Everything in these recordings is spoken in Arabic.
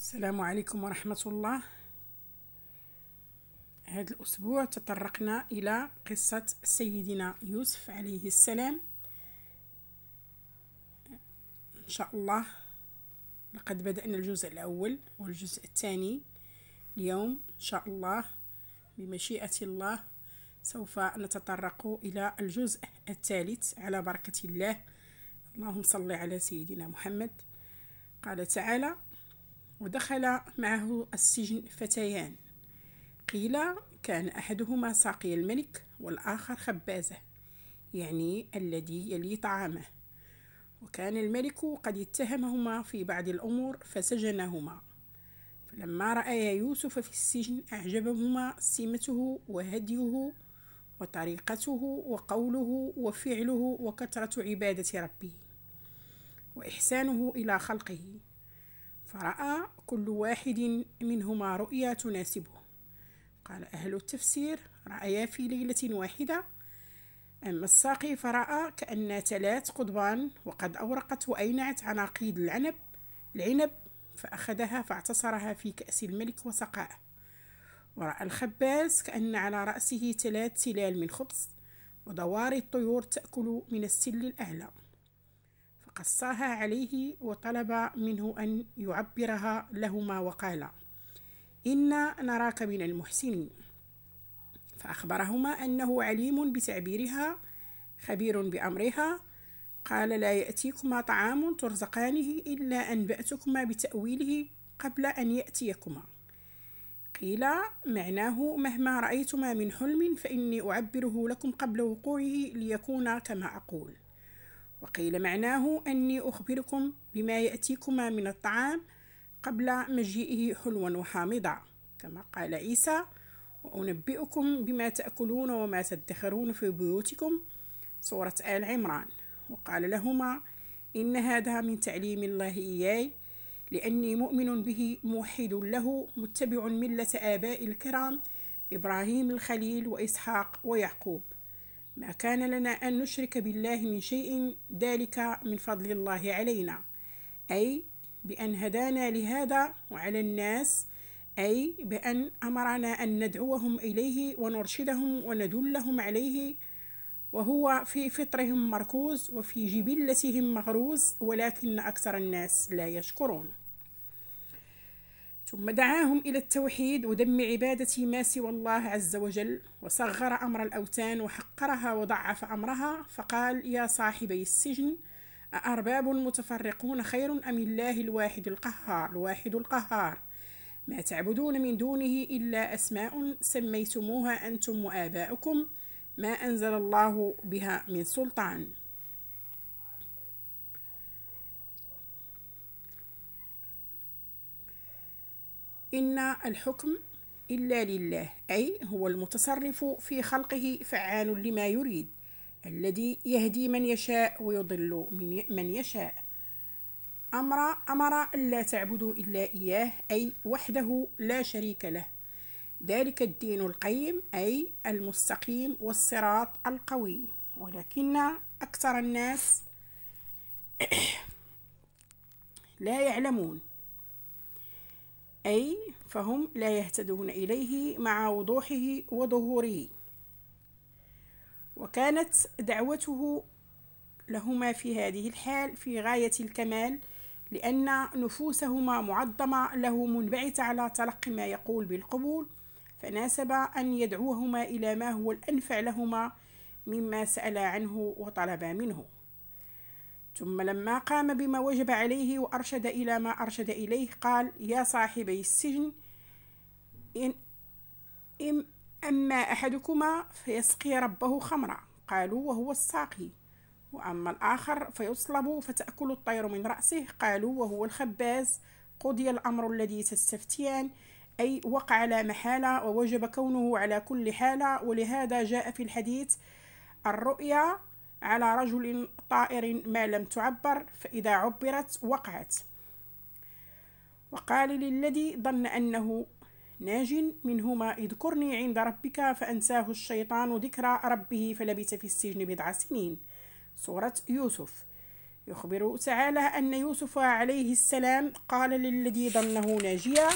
السلام عليكم ورحمة الله هذا الأسبوع تطرقنا إلى قصة سيدنا يوسف عليه السلام إن شاء الله لقد بدأنا الجزء الأول والجزء الثاني اليوم إن شاء الله بمشيئة الله سوف نتطرق إلى الجزء الثالث على بركة الله اللهم صل على سيدنا محمد قال تعالى ودخل معه السجن فتيان قيل كان أحدهما ساقي الملك والآخر خبازه يعني الذي يلي طعامه وكان الملك قد اتهمهما في بعض الأمور فسجنهما فلما رأيا يوسف في السجن أعجبهما سمته وهديه وطريقته وقوله وفعله وكثرة عبادة ربه وإحسانه إلى خلقه فرأى كل واحد منهما رؤيا تناسبه قال أهل التفسير رأيا في ليلة واحدة أما الساقي فرأى كأن ثلاث قضبان وقد أورقت وأينعت عناقيد العنب العنب فأخذها فاعتصرها في كأس الملك وسقاه ورأى الخباز كأن على رأسه ثلاث تلال من خبز ودوار الطيور تأكل من السل الأعلى قصاها عليه وطلب منه أن يعبرها لهما وقال إنا نراك من المحسنين فأخبرهما أنه عليم بتعبيرها خبير بأمرها قال لا يأتيكما طعام ترزقانه إلا أنبأتكما بتأويله قبل أن يأتيكما قيل معناه مهما رأيتما من حلم فإني أعبره لكم قبل وقوعه ليكون كما أقول وقيل معناه أني أخبركم بما يأتيكما من الطعام قبل مجيئه حلوا وحامضا كما قال عيسى وأنبئكم بما تأكلون وما تدخرون في بيوتكم سورة آل عمران وقال لهما إن هذا من تعليم الله إياي لأني مؤمن به موحد له متبع ملة آباء الكرام إبراهيم الخليل وإسحاق ويعقوب ما كان لنا أن نشرك بالله من شيء ذلك من فضل الله علينا أي بأن هدانا لهذا وعلى الناس أي بأن أمرنا أن ندعوهم إليه ونرشدهم وندلهم عليه وهو في فطرهم مركوز وفي جبلتهم مغروز ولكن أكثر الناس لا يشكرون ثم دعاهم إلى التوحيد ودم عبادة ما سوى الله عز وجل وصغر أمر الأوثان وحقرها وضعف أمرها فقال يا صاحبي السجن أأرباب متفرقون خير أم الله الواحد القهار الواحد القهار ما تعبدون من دونه إلا أسماء سميتموها أنتم وآباؤكم ما أنزل الله بها من سلطان إن الحكم إلا لله أي هو المتصرف في خلقه فعال لما يريد الذي يهدي من يشاء ويضل من يشاء أمر أمر ألا تعبدوا إلا إياه أي وحده لا شريك له ذلك الدين القيم أي المستقيم والصراط القويم ولكن أكثر الناس لا يعلمون أي فهم لا يهتدون إليه مع وضوحه وظهوره وكانت دعوته لهما في هذه الحال في غاية الكمال لأن نفوسهما معظمة له منبعثة على تلقي ما يقول بالقبول فناسب أن يدعوهما إلى ما هو الأنفع لهما مما سأل عنه وطلب منه ثم لما قام بما وجب عليه وأرشد إلى ما أرشد إليه قال يا صاحبي السجن إن إم أما أحدكما فيسقي ربه خمرا قالوا وهو الساقي وأما الآخر فيصلب فتأكل الطير من رأسه قالوا وهو الخباز قضي الأمر الذي تستفتيان أي وقع لا محالة ووجب كونه على كل حالة ولهذا جاء في الحديث الرؤيا على رجل طائر ما لم تعبر فإذا عبرت وقعت وقال للذي ظن أنه ناج منهما اذكرني عند ربك فأنساه الشيطان ذكرى ربه فلبث في السجن بضع سنين سورة يوسف يخبر تعالى أن يوسف عليه السلام قال للذي ظنه ناجيا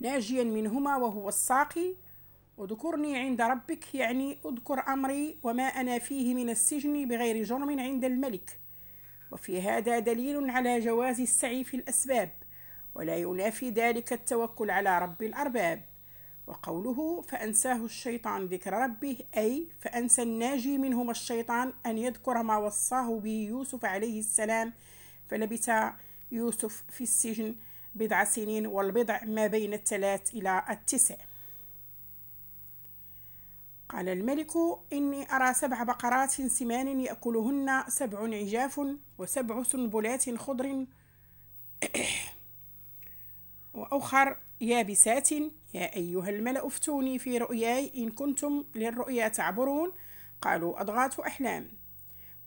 ناجيا منهما وهو الساقي واذكرني عند ربك يعني اذكر امري وما انا فيه من السجن بغير جرم عند الملك وفي هذا دليل على جواز السعي في الاسباب ولا ينافي ذلك التوكل على رب الارباب وقوله فانساه الشيطان ذكر ربه اي فانسى الناجي منهما الشيطان ان يذكر ما وصاه به يوسف عليه السلام فلبث يوسف في السجن بضع سنين والبضع ما بين الثلاث الى التسع قال الملك إني أرى سبع بقرات سمان يأكلهن سبع عجاف وسبع سنبلات خضر وأخر يابسات يا أيها الملأ افتوني في رؤياي إن كنتم للرؤيا تعبرون قالوا أضغاث أحلام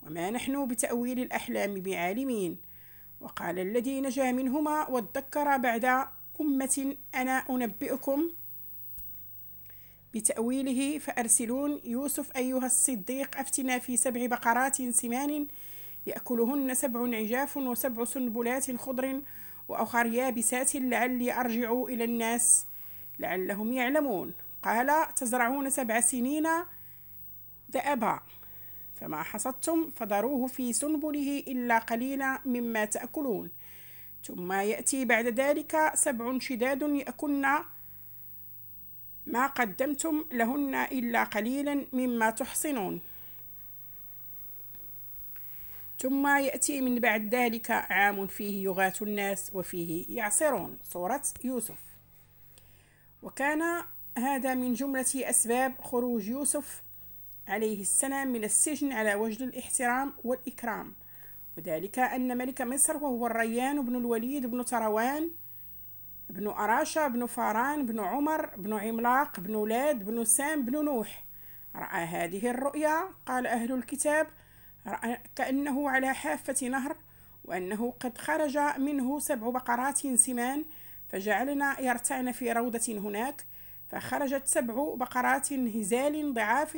وما نحن بتأويل الأحلام بعالمين وقال الذي نجا منهما وادكر بعد أمة أنا أنبئكم بتأويله فأرسلون يوسف أيها الصديق أفتنا في سبع بقرات سمان يأكلهن سبع عجاف وسبع سنبلات خضر وأخر يابسات لعلي أرجع إلى الناس لعلهم يعلمون قال تزرعون سبع سنين دأبا فما حصدتم فذروه في سنبله إلا قليلا مما تأكلون ثم يأتي بعد ذلك سبع شداد يأكلن ما قدمتم لهن إلا قليلا مما تحصنون ثم يأتي من بعد ذلك عام فيه يغات الناس وفيه يعصرون سورة يوسف وكان هذا من جملة أسباب خروج يوسف عليه السلام من السجن على وجه الاحترام والإكرام وذلك أن ملك مصر وهو الريان بن الوليد بن تروان بنو أراشا بنو فاران بنو عمر بنو عملاق بنو لاد بنو سام بنو نوح رأى هذه الرؤيا قال أهل الكتاب رأى كأنه على حافة نهر وأنه قد خرج منه سبع بقرات سمان فجعلنا يرتعن في روضة هناك فخرجت سبع بقرات هزال ضعاف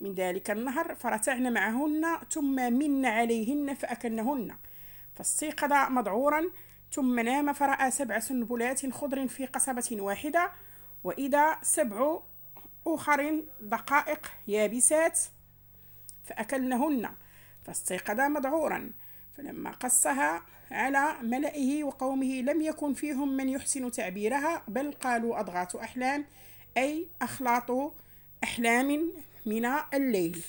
من ذلك النهر فرتعن معهن ثم من عليهن فأكلنهن فاستيقظ مذعورا ثم نام فرأى سبع سنبلات خضر في قصبة واحدة وإذا سبع أخر دقائق يابسات فأكلنهن فاستيقظ مذعورا فلما قصها على ملئه وقومه لم يكن فيهم من يحسن تعبيرها بل قالوا أضغاث أحلام أي أخلاط أحلام من الليل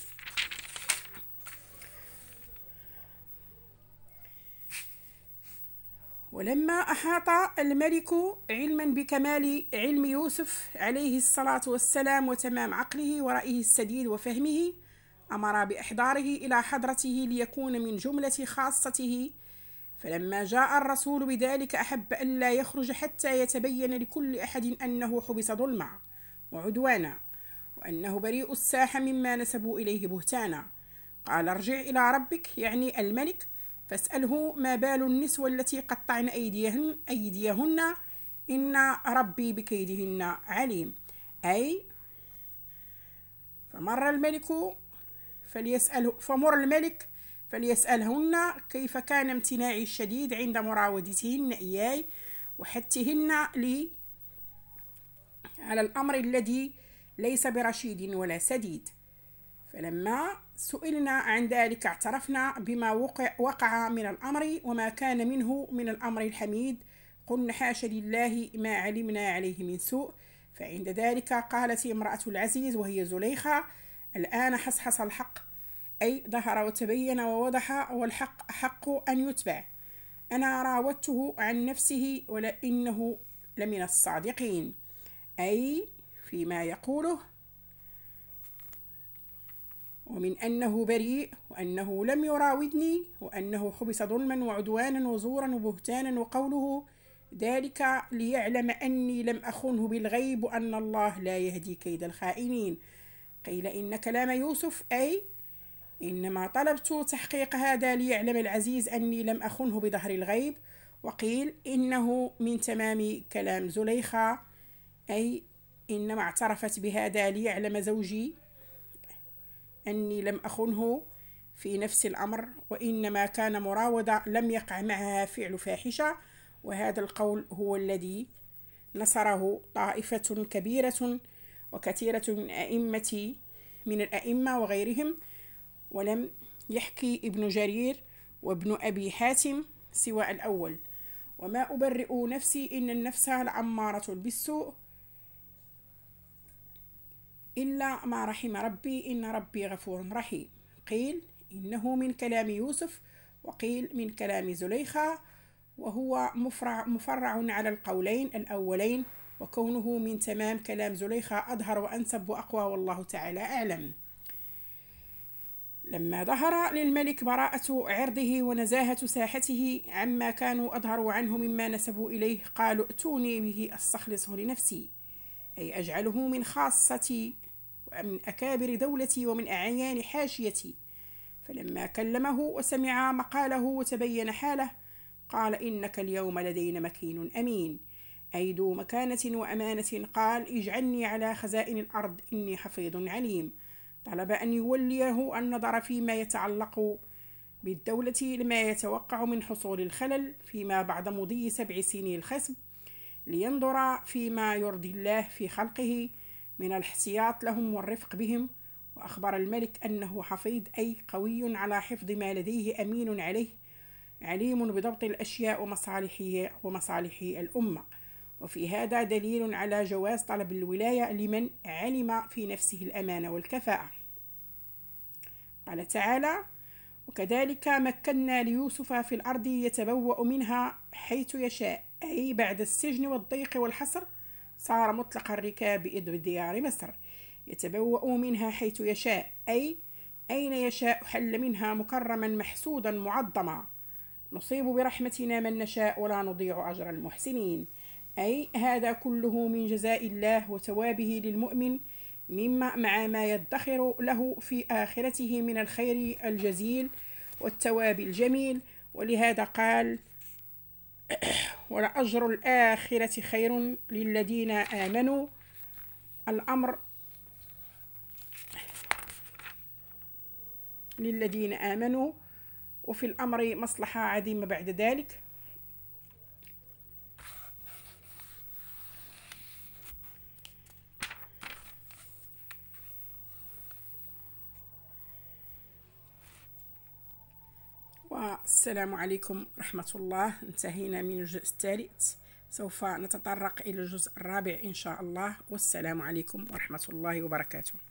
ولما أحاط الملك علما بكمال علم يوسف عليه الصلاة والسلام وتمام عقله ورأيه السديد وفهمه أمر بإحضاره إلى حضرته ليكون من جملة خاصته فلما جاء الرسول بذلك أحب ألا يخرج حتى يتبين لكل أحد أنه حبس ظلما وعدوانا وأنه بريء الساحة مما نسبوا إليه بهتانا قال ارجع إلى ربك يعني الملك فاسأله ما بال النسوة التي قطعن أيديهن, أيديهن إن ربي بكيدهن عليم أي فمر الملك فليسأله فمر الملك فليسألهن كيف كان امتناعي الشديد عند مراودتهن إياي وحتهن لي على الأمر الذي ليس برشيد ولا سديد فلما سئلنا عن ذلك اعترفنا بما وقع, وقع من الأمر وما كان منه من الأمر الحميد قلنا حاشا لله ما علمنا عليه من سوء فعند ذلك قالت امرأة العزيز وهي زليخة الآن حصحص الحق أي ظهر وتبين ووضح والحق حق أن يتبع أنا راودته عن نفسه ولإنه لمن الصادقين أي فيما يقوله ومن أنه بريء وأنه لم يراودني وأنه حبس ظلما وعدوانا وزورا وبهتانا وقوله ذلك ليعلم أني لم أخنه بالغيب وأن الله لا يهدي كيد الخائنين قيل إن كلام يوسف أي إنما طلبت تحقيق هذا ليعلم العزيز أني لم أخنه بظهر الغيب وقيل إنه من تمام كلام زليخة أي إنما اعترفت بهذا ليعلم زوجي أني لم أخنه في نفس الأمر وإنما كان مراودة لم يقع معها فعل فاحشة وهذا القول هو الذي نصره طائفة كبيرة وكثيرة من أئمة من الأئمة وغيرهم ولم يحكي ابن جرير وابن أبي حاتم سوى الأول وما أبرئ نفسي إن النفس العمارة بالسوء إلا ما رحم ربي إن ربي غفور رحيم قيل إنه من كلام يوسف وقيل من كلام زليخة وهو مفرع, مفرع على القولين الأولين وكونه من تمام كلام زليخة أظهر وأنسب وأقوى والله تعالى أعلم لما ظهر للملك براءة عرضه ونزاهة ساحته عما كانوا أظهروا عنه مما نسبوا إليه قالوا ائتوني به أستخلصه لنفسي أي أجعله من خاصتي ومن أكابر دولتي ومن أعيان حاشيتي فلما كلمه وسمع مقاله وتبين حاله قال إنك اليوم لدينا مكين أمين أي ذو مكانة وأمانة قال اجعلني على خزائن الأرض إني حفيظ عليم طلب أن يوليه النظر فيما يتعلق بالدولة لما يتوقع من حصول الخلل فيما بعد مضي سبع سنين الخصب لينظر فيما يرضي الله في خلقه من الاحتياط لهم والرفق بهم وأخبر الملك أنه حفيظ أي قوي على حفظ ما لديه أمين عليه عليم بضبط الأشياء ومصالح ومصالح الأمة وفي هذا دليل على جواز طلب الولاية لمن علم في نفسه الأمانة والكفاءة قال تعالى وكذلك مكنا ليوسف في الأرض يتبوأ منها حيث يشاء أي بعد السجن والضيق والحصر صار مطلق الركاب بديار مصر يتبوأ منها حيث يشاء أي أين يشاء حل منها مكرما محسودا معظما نصيب برحمتنا من نشاء ولا نضيع أجر المحسنين أي هذا كله من جزاء الله وتوابه للمؤمن مما مع ما يدخر له في آخرته من الخير الجزيل والتواب الجميل ولهذا قال ولأجر الآخرة خير للذين آمنوا الأمر للذين آمنوا وفي الأمر مصلحة عديمة بعد ذلك والسلام عليكم ورحمة الله انتهينا من الجزء الثالث سوف نتطرق إلى الجزء الرابع إن شاء الله والسلام عليكم ورحمة الله وبركاته